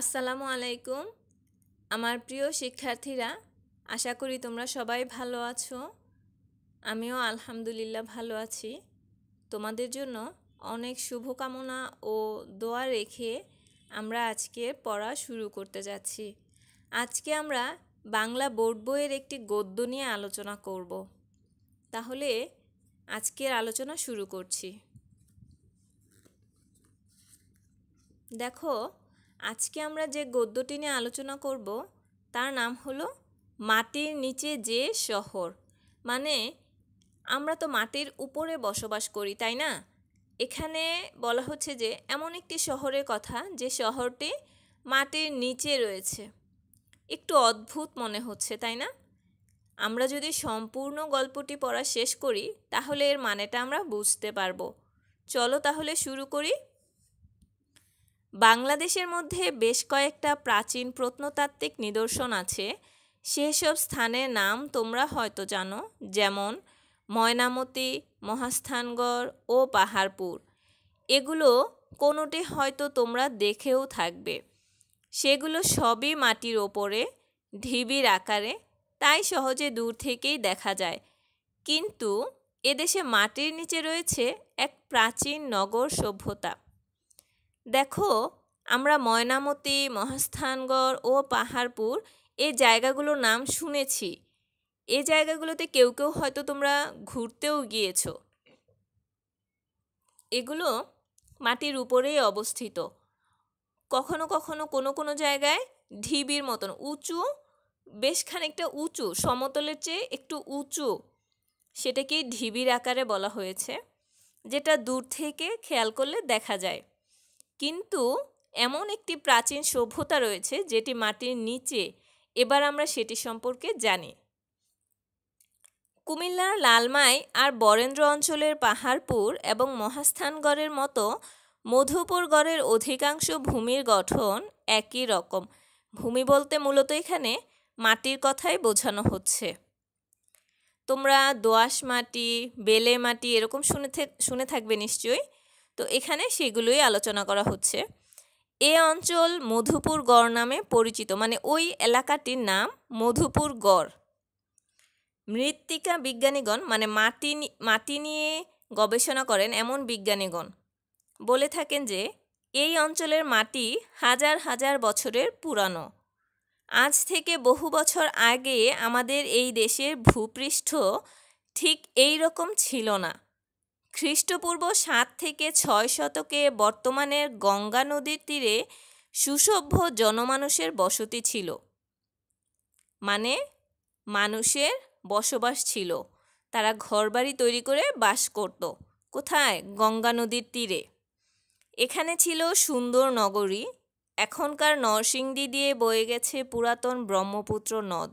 আসসালামু আলাইকুম আমার প্রিয় শিক্ষার্থীরা আশা করি তোমরা সবাই ভালো আছো আমিও আলহামদুলিল্লাহ ভালো আছি তোমাদের জন্য অনেক শুভকামনা ও দোয়া রেখে আমরা আজকে পড়া শুরু করতে যাচ্ছি আজকে আমরা বাংলা বোর্ড বইয়ের একটি গদ্য নিয়ে আলোচনা করব তাহলে আজকের আলোচনা শুরু করছি দেখো আজকে আমরা যে গদ্যটি নিয়ে আলোচনা করব তার নাম হলো মাটির নিচে যে শহর মানে আমরা তো মাটির উপরে বসবাস করি তাই না এখানে বলা হচ্ছে যে এমন একটি শহরের কথা যে শহরটি মাটির নিচে রয়েছে একটু অদ্ভুত মনে হচ্ছে তাই না আমরা যদি সম্পূর্ণ গল্পটি পড়া শেষ করি তাহলে এর মানেটা আমরা বুঝতে পারবো চলো তাহলে শুরু করি বাংলাদেশের মধ্যে বেশ কয়েকটা প্রাচীন প্রত্নতাত্ত্বিক নিদর্শন আছে সেসব স্থানের নাম তোমরা হয়তো জানো যেমন ময়নামতি মহাস্থানগড় ও পাহাড়পুর এগুলো কোনোটি হয়তো তোমরা দেখেও থাকবে সেগুলো সবই মাটির ওপরে ঢিবির আকারে তাই সহজে দূর থেকেই দেখা যায় কিন্তু এদেশে মাটির নিচে রয়েছে এক প্রাচীন নগর সভ্যতা দেখো আমরা ময়নামতি মহাস্থানগড় ও পাহাড়পুর এই জায়গাগুলোর নাম শুনেছি এই জায়গাগুলোতে কেউ কেউ হয়তো তোমরা ঘুরতেও গিয়েছ এগুলো মাটির উপরেই অবস্থিত কখনো কখনো কোনো কোনো জায়গায় ঢিবির মতন উঁচু বেশ খানিকটা উঁচু সমতলের চেয়ে একটু উঁচু সেটাকেই ঢিবির আকারে বলা হয়েছে যেটা দূর থেকে খেয়াল করলে দেখা যায় কিন্তু এমন একটি প্রাচীন সভ্যতা রয়েছে যেটি মাটির নিচে এবার আমরা সেটি সম্পর্কে জানি কুমিল্লার লালমাই আর বরেন্দ্র অঞ্চলের পাহাড়পুর এবং মহাস্থানগড়ের মতো মধুপুরগড়ের অধিকাংশ ভূমির গঠন একই রকম ভূমি বলতে মূলত এখানে মাটির কথাই বোঝানো হচ্ছে তোমরা দোয়াশ মাটি বেলে মাটি এরকম শুনে শুনে থাকবে নিশ্চয়ই তো এখানে সেগুলোই আলোচনা করা হচ্ছে এ অঞ্চল মধুপুর গড় নামে পরিচিত মানে ওই এলাকাটির নাম মধুপুর গড় মৃত্তিকা বিজ্ঞানীগণ মানে মাটি মাটি নিয়ে গবেষণা করেন এমন বিজ্ঞানীগণ বলে থাকেন যে এই অঞ্চলের মাটি হাজার হাজার বছরের পুরানো আজ থেকে বহু বছর আগে আমাদের এই দেশের ভূপৃষ্ঠ ঠিক এই রকম ছিল না খ্রিস্টপূর্ব সাত থেকে ছয় শতকে বর্তমানের গঙ্গা নদীর তীরে সুসভ্য জনমানুষের বসতি ছিল মানে মানুষের বসবাস ছিল তারা ঘরবাড়ি তৈরি করে বাস করত কোথায় গঙ্গা নদীর তীরে এখানে ছিল সুন্দর নগরী এখনকার নরসিংদী দিয়ে বয়ে গেছে পুরাতন ব্রহ্মপুত্র নদ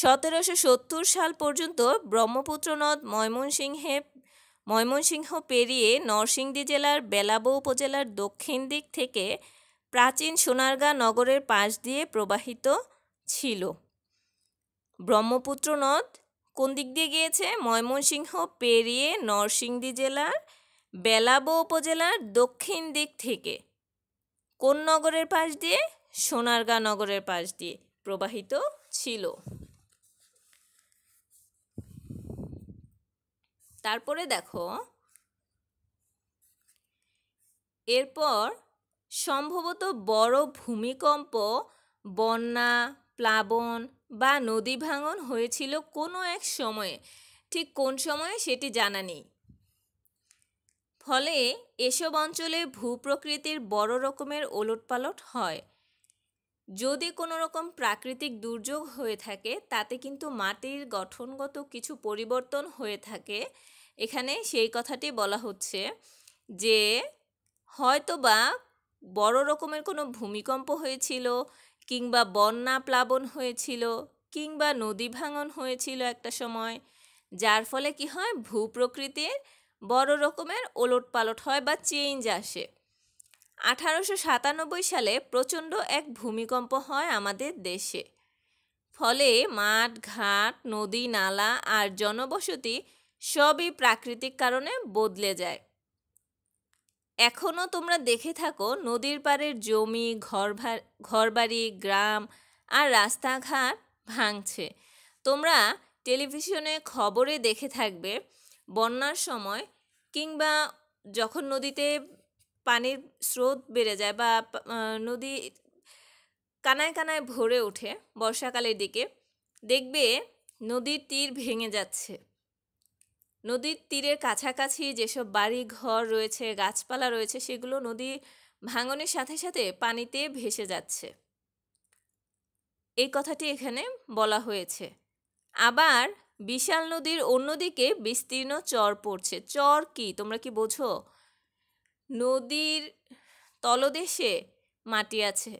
সতেরোশো সত্তর সাল পর্যন্ত ব্রহ্মপুত্র নদ ময়মনসিংহে ময়মনসিংহ পেরিয়ে নরসিংদী জেলার বেলাবো উপজেলার দক্ষিণ দিক থেকে প্রাচীন সোনারগাঁ নগরের পাশ দিয়ে প্রবাহিত ছিল ব্রহ্মপুত্র নদ কোন দিক দিয়ে গিয়েছে ময়মনসিংহ পেরিয়ে নরসিংদী জেলার বেলাবো উপজেলার দক্ষিণ দিক থেকে কোন নগরের পাশ দিয়ে সোনারগাঁ নগরের পাশ দিয়ে প্রবাহিত ছিল তারপরে দেখো এরপর সম্ভবত বড় ভূমিকম্প বন্যা প্লাবন বা নদী ভাঙন হয়েছিল কোনো এক সময়ে ঠিক কোন সময়ে সেটি জানা নেই ফলে এসব অঞ্চলে ভূপ্রকৃতির বড় রকমের ওলটপালট হয় যদি কোনো রকম প্রাকৃতিক দুর্যোগ হয়ে থাকে তাতে কিন্তু মাটির গঠনগত কিছু পরিবর্তন হয়ে থাকে এখানে সেই কথাটি বলা হচ্ছে যে হয়তো বা বড় রকমের কোনো ভূমিকম্প হয়েছিল কিংবা বন্যা প্লাবন হয়েছিল কিংবা নদী ভাঙন হয়েছিল একটা সময় যার ফলে কি হয় ভূপ্রকৃতির বড় রকমের ওলট পালট হয় বা চেঞ্জ আসে আঠারোশো সাতানব্বই সালে প্রচণ্ড এক ভূমিকম্প হয় আমাদের দেশে ফলে মাঠ ঘাট নদী নালা আর জনবসতি সবই প্রাকৃতিক কারণে বদলে যায় এখনও তোমরা দেখে থাকো নদীর পাড়ের জমি ঘরভার ঘরবাড়ি গ্রাম আর রাস্তাঘাট ভাঙছে তোমরা টেলিভিশনে খবরে দেখে থাকবে বন্যার সময় কিংবা যখন নদীতে পানির স্রোত বেড়ে যায় বা নদী কানায় কানায় ভরে ওঠে বর্ষাকালের দিকে দেখবে নদীর তীর ভেঙে যাচ্ছে নদীর তীরের কাছাকাছি যেসব বাড়ি ঘর রয়েছে গাছপালা রয়েছে সেগুলো নদী ভাঙনের সাথে সাথে পানিতে ভেসে যাচ্ছে এই কথাটি এখানে বলা হয়েছে আবার বিশাল নদীর অন্যদিকে বিস্তীর্ণ চর পড়ছে চর কি তোমরা কি বোঝো নদীর তলদেশে মাটি আছে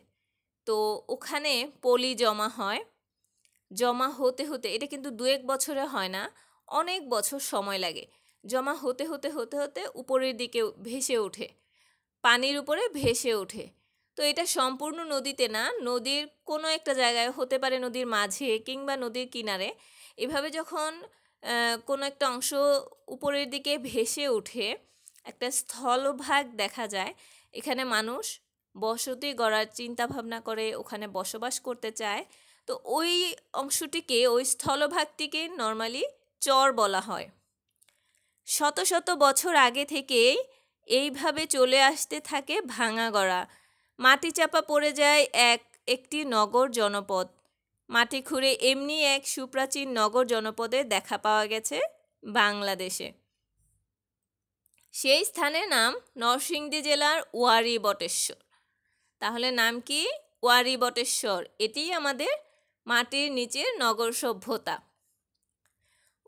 তো ওখানে পলি জমা হয় জমা হতে হতে এটা কিন্তু দু এক বছরে হয় না অনেক বছর সময় লাগে জমা হতে হতে হতে হতে উপরের দিকে ভেসে ওঠে পানির উপরে ভেসে ওঠে তো এটা সম্পূর্ণ নদীতে না নদীর কোনো একটা জায়গায় হতে পারে নদীর মাঝে কিংবা নদীর কিনারে এভাবে যখন কোনো একটা অংশ উপরের দিকে ভেসে ওঠে একটা স্থলভাগ দেখা যায় এখানে মানুষ বসতি গড়ার চিন্তা ভাবনা করে ওখানে বসবাস করতে চায় তো ওই অংশটিকে ওই স্থলভাগটিকে নর্মালি চর বলা হয় শত শত বছর আগে থেকেই এইভাবে চলে আসতে থাকে ভাঙা গড়া মাটি চাপা পড়ে যায় এক একটি নগর জনপদ মাটি খুঁড়ে এমনি এক সুপ্রাচীন নগর জনপদে দেখা পাওয়া গেছে বাংলাদেশে সেই স্থানের নাম নরসিংদী জেলার ওয়ারি বটেশ্বর তাহলে নাম কি ওয়ারি বটেশ্বর এটি আমাদের মাটির নিচের নগর সভ্যতা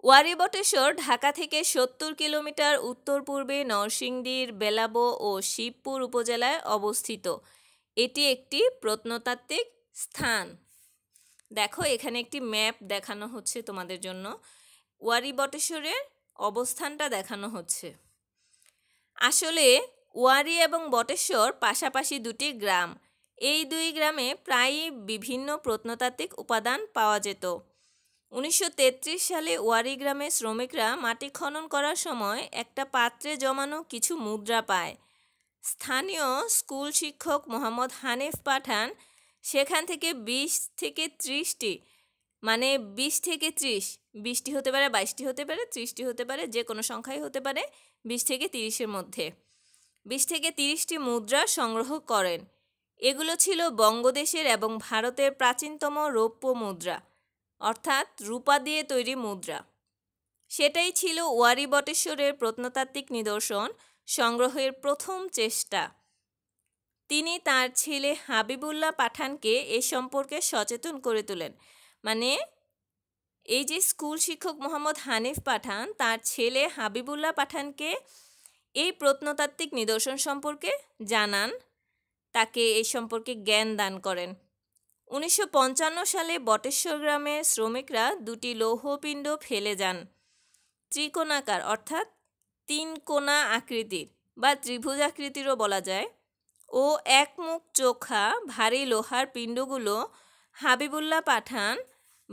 ওয়ারি বটেশ্বর ঢাকা থেকে সত্তর কিলোমিটার উত্তর পূর্বে নরসিংদীর বেলাবো ও শিবপুর উপজেলায় অবস্থিত এটি একটি প্রত্নতাত্ত্বিক স্থান দেখো এখানে একটি ম্যাপ দেখানো হচ্ছে তোমাদের জন্য ওয়ারি বটেশ্বরের অবস্থানটা দেখানো হচ্ছে আসলে ওয়ারি এবং বটেশ্বর পাশাপাশি দুটি গ্রাম এই দুই গ্রামে প্রায়ই বিভিন্ন প্রত্নতাত্ত্বিক উপাদান পাওয়া যেত উনিশশো সালে ওয়ারি গ্রামে শ্রমিকরা মাটি খনন করার সময় একটা পাত্রে জমানো কিছু মুদ্রা পায় স্থানীয় স্কুল শিক্ষক মোহাম্মদ হানিফ পাঠান সেখান থেকে ২০ থেকে ত্রিশটি মানে ২০ থেকে ত্রিশ বিশটি হতে পারে বাইশটি হতে পারে ত্রিশটি হতে পারে যে কোনো সংখ্যাই হতে পারে বিশ থেকে তিরিশের মধ্যে বিশ থেকে তিরিশটি মুদ্রা সংগ্রহ করেন এগুলো ছিল বঙ্গদেশের এবং ভারতের প্রাচীনতম রৌপ্য মুদ্রা অর্থাৎ রূপা দিয়ে তৈরি মুদ্রা সেটাই ছিল ওয়ারি বটেশ্বরের প্রত্নতাত্ত্বিক নিদর্শন সংগ্রহের প্রথম চেষ্টা তিনি তার ছেলে হাবিবুল্লাহ পাঠানকে এ সম্পর্কে সচেতন করে তোলেন মানে এই যে স্কুল শিক্ষক মোহাম্মদ হানিফ পাঠান তার ছেলে হাবিবুল্লাহ পাঠানকে এই প্রত্নতাত্ত্বিক নিদর্শন সম্পর্কে জানান তাকে এই সম্পর্কে জ্ঞান দান করেন উনিশশো সালে বটেশ্বর গ্রামে শ্রমিকরা দুটি লৌহপিণ্ড ফেলে যান ত্রিকোণাকার অর্থাৎ তিন কোণা আকৃতির বা ত্রিভুজ আকৃতিরও বলা যায় ও একমুখ চোখা ভারী লোহার পিণ্ডগুলো হাবিবুল্লাহ পাঠান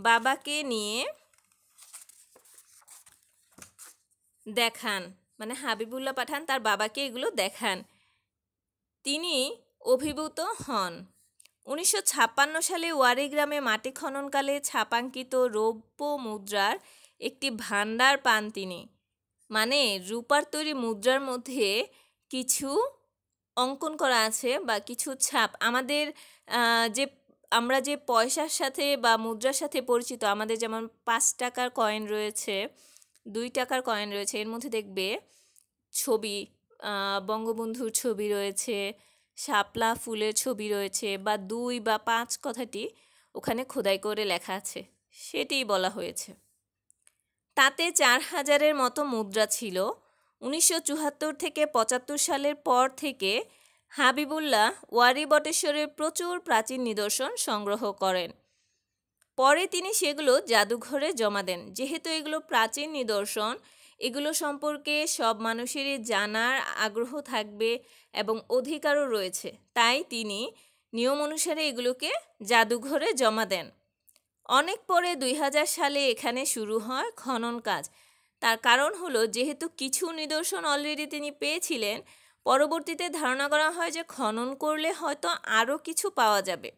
বাবাকে নিয়ে দেখান মানে হাবিবুল্লাহ পাঠান তার বাবাকে এগুলো দেখান তিনি অভিভূত হন উনিশশো ছাপ্পান্ন সালে ওয়ারি গ্রামে মাটি খননকালে ছাপাঙ্কিত রৌপ্য মুদ্রার একটি ভাণ্ডার পান তিনি মানে রূপার তৈরি মুদ্রার মধ্যে কিছু অঙ্কন করা আছে বা কিছু ছাপ আমাদের যে আমরা যে পয়সার সাথে বা মুদ্রার সাথে পরিচিত আমাদের যেমন পাঁচ টাকার কয়েন রয়েছে দুই টাকার কয়েন রয়েছে এর মধ্যে দেখবে ছবি বঙ্গবন্ধুর ছবি রয়েছে শাপলা ফুলের ছবি রয়েছে বা দুই বা পাঁচ কথাটি ওখানে খোদাই করে লেখা আছে সেটিই বলা হয়েছে তাতে চার হাজারের মতো মুদ্রা ছিল উনিশশো থেকে পঁচাত্তর সালের পর থেকে হাবিবুল্লাহ ওয়ারি বটেশ্বরের প্রচুর প্রাচীন নিদর্শন সংগ্রহ করেন পরে তিনি সেগুলো জাদুঘরে জমা দেন যেহেতু এগুলো প্রাচীন নিদর্শন এগুলো সম্পর্কে সব মানুষেরই জানার আগ্রহ থাকবে এবং অধিকারও রয়েছে তাই তিনি নিয়ম অনুসারে এগুলোকে জাদুঘরে জমা দেন অনেক পরে দুই সালে এখানে শুরু হয় খনন কাজ তার কারণ হলো যেহেতু কিছু নিদর্শন অলরেডি তিনি পেয়েছিলেন পরবর্তীতে ধারণা করা হয় যে খনন করলে হয়তো আরও কিছু পাওয়া যাবে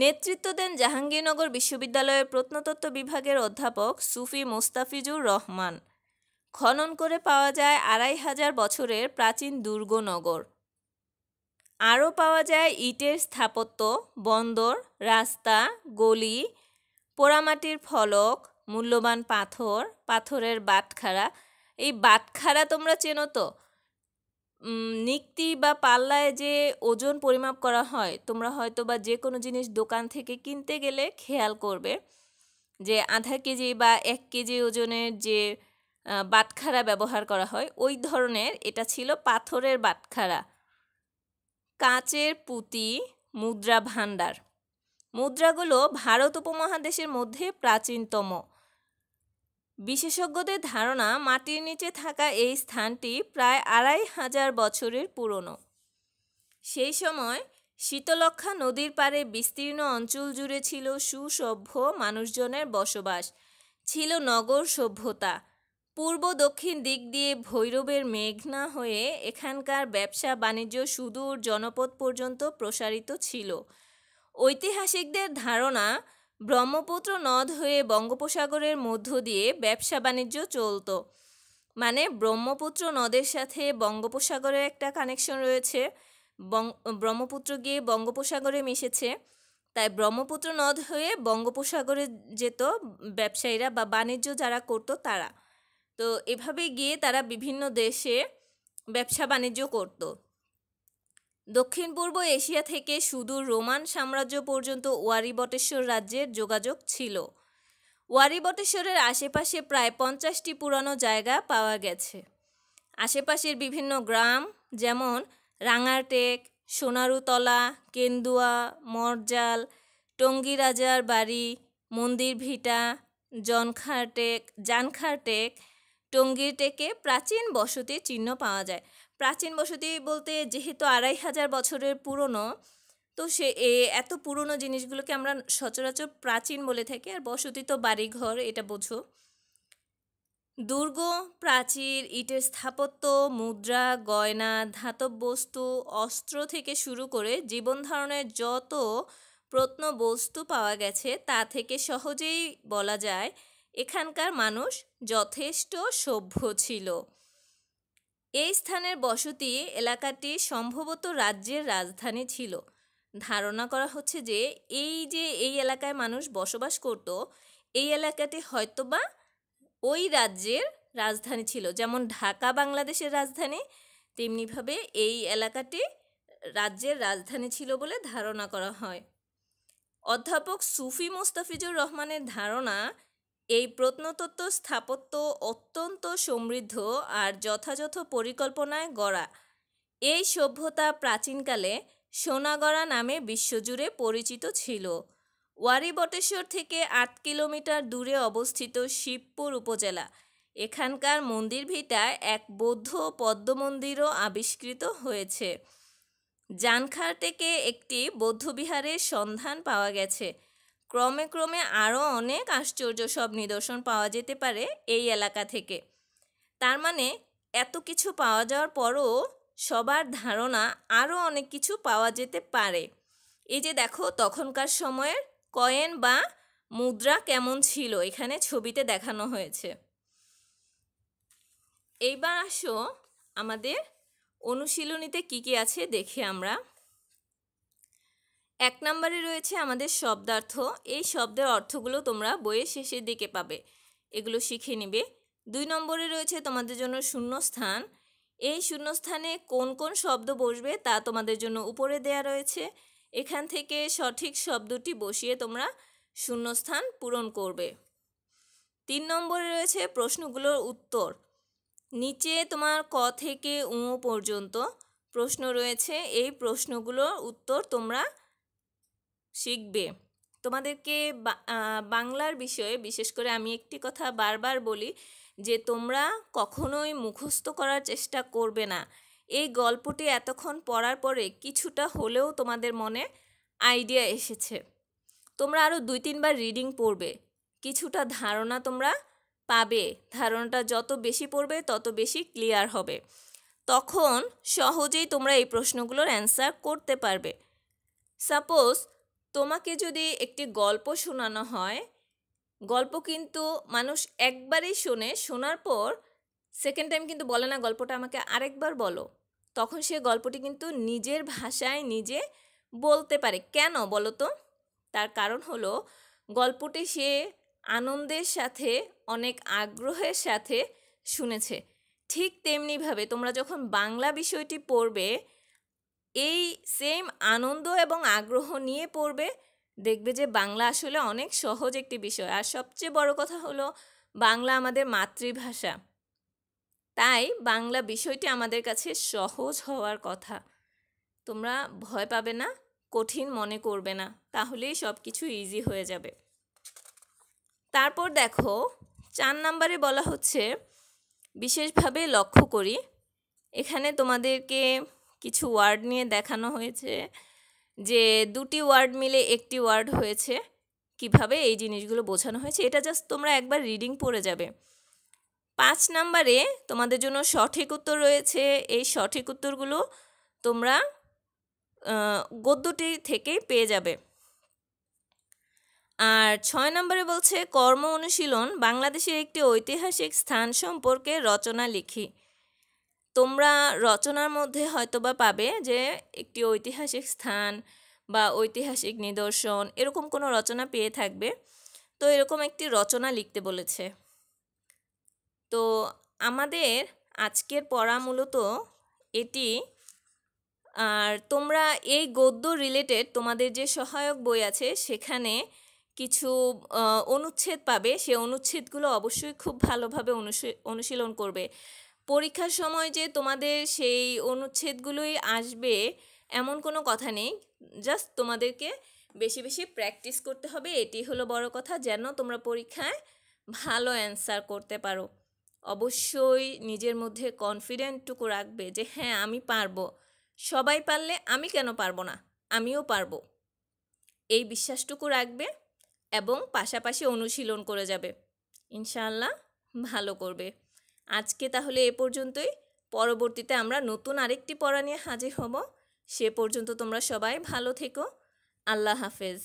নেতৃত্ব দেন জাহাঙ্গীরনগর বিশ্ববিদ্যালয়ের প্রত্নতত্ত্ব বিভাগের অধ্যাপক সুফি মোস্তাফিজুর রহমান খনন করে পাওয়া যায় আড়াই হাজার বছরের প্রাচীন দুর্গনগর আরও পাওয়া যায় ইটের স্থাপত্য বন্দর রাস্তা গলি পোড়ামাটির ফলক মূল্যবান পাথর পাথরের বাটখারা এই বাটখারা তোমরা চেনো তো নিক্তি বা পাল্লায় যে ওজন পরিমাপ করা হয় তোমরা হয়তো বা যে কোনো জিনিস দোকান থেকে কিনতে গেলে খেয়াল করবে যে আধা কেজি বা এক কেজি ওজনের যে বাটখারা ব্যবহার করা হয় ওই ধরনের এটা ছিল পাথরের বাটখারা কাঁচের পুঁতি মুদ্রা ভাণ্ডার মুদ্রাগুলো ভারত উপমহাদেশের মধ্যে প্রাচীনতম বিশেষজ্ঞদের ধারণা মাটির নিচে থাকা এই স্থানটি প্রায় আড়াই হাজার বছরের পুরনো সেই সময় শীতলক্ষা নদীর পাড়ে বিস্তীর্ণ অঞ্চল জুড়ে ছিল সুসভ্য মানুষজনের বসবাস ছিল নগর সভ্যতা পূর্ব দক্ষিণ দিক দিয়ে ভৈরবের মেঘনা হয়ে এখানকার ব্যবসা বাণিজ্য সুদূর জনপদ পর্যন্ত প্রসারিত ছিল ঐতিহাসিকদের ধারণা ব্রহ্মপুত্র নদ হয়ে বঙ্গোপসাগরের মধ্য দিয়ে ব্যবসা বাণিজ্য চলত মানে ব্রহ্মপুত্র নদের সাথে বঙ্গোপসাগরের একটা কানেকশন রয়েছে ব্রহ্মপুত্র গিয়ে বঙ্গোপসাগরে মিশেছে তাই ব্রহ্মপুত্র নদ হয়ে বঙ্গোপসাগরে যেত ব্যবসায়ীরা বা বাণিজ্য যারা করত তারা তো এভাবে গিয়ে তারা বিভিন্ন দেশে ব্যবসা বাণিজ্য করতো দক্ষিণ পূর্ব এশিয়া থেকে সুদূর রোমান সাম্রাজ্য পর্যন্ত ওয়ারিবটেশ্বর রাজ্যের যোগাযোগ ছিল ওয়ারিবটেশ্বরের আশেপাশে প্রায় পঞ্চাশটি পুরানো জায়গা পাওয়া গেছে আশেপাশের বিভিন্ন গ্রাম যেমন রাঙারটেক সোনারুতলা কেন্দুয়া মরজাল টঙ্গিরাজার রাজার বাড়ি মন্দির ভিটা জনখারটেক জানখারটেক টঙ্গিরটেকে টেকে প্রাচীন বসতির চিহ্ন পাওয়া যায় প্রাচীন বসতি বলতে যেহেতু আড়াই হাজার বছরের পুরনো তো সে এত পুরনো জিনিসগুলোকে আমরা সচরাচর প্রাচীন বলে থাকি আর বসতি তো বাড়িঘর এটা বোঝো দুর্গ প্রাচীর ইটের স্থাপত্য মুদ্রা গয়না ধাতব বস্তু অস্ত্র থেকে শুরু করে জীবন ধারণের যত প্রত্ন বস্তু পাওয়া গেছে তা থেকে সহজেই বলা যায় এখানকার মানুষ যথেষ্ট সভ্য ছিল এই স্থানের বসতি এলাকাটি সম্ভবত রাজ্যের রাজধানী ছিল ধারণা করা হচ্ছে যে এই যে এই এলাকায় মানুষ বসবাস করত এই এলাকাটি হয়তোবা ওই রাজ্যের রাজধানী ছিল যেমন ঢাকা বাংলাদেশের রাজধানী তেমনিভাবে এই এলাকাটি রাজ্যের রাজধানী ছিল বলে ধারণা করা হয় অধ্যাপক সুফি মোস্তাফিজুর রহমানের ধারণা এই প্রত্নতত্ত্ব স্থাপত্য অত্যন্ত সমৃদ্ধ আর যথাযথ পরিকল্পনায় গড়া এই সভ্যতা প্রাচীনকালে সোনাগড়া নামে বিশ্বজুড়ে পরিচিত ছিল ওয়ারি বটেশ্বর থেকে আট কিলোমিটার দূরে অবস্থিত শিবপুর উপজেলা এখানকার মন্দির ভিটায় এক বৌদ্ধ পদ্মমন্দিরও আবিষ্কৃত হয়েছে জানখার থেকে একটি বৌদ্ধবিহারের সন্ধান পাওয়া গেছে ক্রমে ক্রমে আরও অনেক আশ্চর্য সব নিদর্শন পাওয়া যেতে পারে এই এলাকা থেকে তার মানে এত কিছু পাওয়া যাওয়ার পরও সবার ধারণা আরও অনেক কিছু পাওয়া যেতে পারে এই যে দেখো তখনকার সময়ের কয়েন বা মুদ্রা কেমন ছিল এখানে ছবিতে দেখানো হয়েছে এইবার আসো আমাদের অনুশীলনীতে কি কি আছে দেখি আমরা এক নম্বরে রয়েছে আমাদের শব্দার্থ এই শব্দের অর্থগুলো তোমরা বইয়ের শেষের দিকে পাবে এগুলো শিখে নিবে দুই নম্বরে রয়েছে তোমাদের জন্য শূন্যস্থান এই শূন্যস্থানে কোন কোন শব্দ বসবে তা তোমাদের জন্য উপরে দেয়া রয়েছে এখান থেকে সঠিক শব্দটি বসিয়ে তোমরা শূন্যস্থান পূরণ করবে তিন নম্বরে রয়েছে প্রশ্নগুলোর উত্তর নিচে তোমার ক থেকে উ পর্যন্ত প্রশ্ন রয়েছে এই প্রশ্নগুলোর উত্তর তোমরা শিখবে তোমাদেরকে বাংলার বিষয়ে বিশেষ করে আমি একটি কথা বারবার বলি যে তোমরা কখনোই মুখস্থ করার চেষ্টা করবে না এই গল্পটি এতক্ষণ পড়ার পরে কিছুটা হলেও তোমাদের মনে আইডিয়া এসেছে তোমরা আরও দুই তিনবার রিডিং পড়বে কিছুটা ধারণা তোমরা পাবে ধারণাটা যত বেশি পড়বে তত বেশি ক্লিয়ার হবে তখন সহজেই তোমরা এই প্রশ্নগুলোর অ্যান্সার করতে পারবে সাপোজ তোমাকে যদি একটি গল্প শোনানো হয় গল্প কিন্তু মানুষ একবারই শোনে শোনার পর সেকেন্ড টাইম কিন্তু বলে না গল্পটা আমাকে আরেকবার বলো তখন সে গল্পটি কিন্তু নিজের ভাষায় নিজে বলতে পারে কেন বলো তো তার কারণ হলো গল্পটি সে আনন্দের সাথে অনেক আগ্রহের সাথে শুনেছে ঠিক তেমনিভাবে তোমরা যখন বাংলা বিষয়টি পড়বে এই সেম আনন্দ এবং আগ্রহ নিয়ে পড়বে দেখবে যে বাংলা আসলে অনেক সহজ একটি বিষয় আর সবচেয়ে বড় কথা হলো বাংলা আমাদের মাতৃভাষা তাই বাংলা বিষয়টি আমাদের কাছে সহজ হওয়ার কথা তোমরা ভয় পাবে না কঠিন মনে করবে না তাহলেই সব কিছু ইজি হয়ে যাবে তারপর দেখো চার নাম্বারে বলা হচ্ছে বিশেষভাবে লক্ষ্য করি এখানে তোমাদেরকে কিছু ওয়ার্ড নিয়ে দেখানো হয়েছে যে দুটি ওয়ার্ড মিলে একটি ওয়ার্ড হয়েছে কিভাবে এই জিনিসগুলো বোঝানো হয়েছে এটা জাস্ট তোমরা একবার রিডিং পড়ে যাবে পাঁচ নাম্বারে তোমাদের জন্য সঠিক উত্তর রয়েছে এই সঠিক উত্তরগুলো তোমরা গদ্যটি থেকেই পেয়ে যাবে আর ছয় নম্বরে বলছে কর্ম অনুশীলন বাংলাদেশের একটি ঐতিহাসিক স্থান সম্পর্কে রচনা লিখি তোমরা রচনার মধ্যে হয়তোবা পাবে যে একটি ঐতিহাসিক স্থান বা ঐতিহাসিক নিদর্শন এরকম কোনো রচনা পেয়ে থাকবে তো এরকম একটি রচনা লিখতে বলেছে তো আমাদের আজকের পড়া মূলত এটি আর তোমরা এই গদ্য রিলেটেড তোমাদের যে সহায়ক বই আছে সেখানে কিছু অনুচ্ছেদ পাবে সে অনুচ্ছেদগুলো অবশ্যই খুব ভালোভাবে অনুশীলন করবে পরীক্ষার সময় যে তোমাদের সেই অনুচ্ছেদগুলোই আসবে এমন কোনো কথা নেই জাস্ট তোমাদেরকে বেশি বেশি প্র্যাকটিস করতে হবে এটি হলো বড় কথা যেন তোমরা পরীক্ষায় ভালো অ্যান্সার করতে পারো অবশ্যই নিজের মধ্যে কনফিডেন্টটুকু রাখবে যে হ্যাঁ আমি পারবো সবাই পারলে আমি কেন পারবো না আমিও পারবো এই বিশ্বাসটুকু রাখবে এবং পাশাপাশি অনুশীলন করে যাবে ইনশাআল্লাহ ভালো করবে আজকে তাহলে এ পর্যন্তই পরবর্তীতে আমরা নতুন আরেকটি পড়া নিয়ে হাজির হব সে পর্যন্ত তোমরা সবাই ভালো থেকো আল্লাহ হাফেজ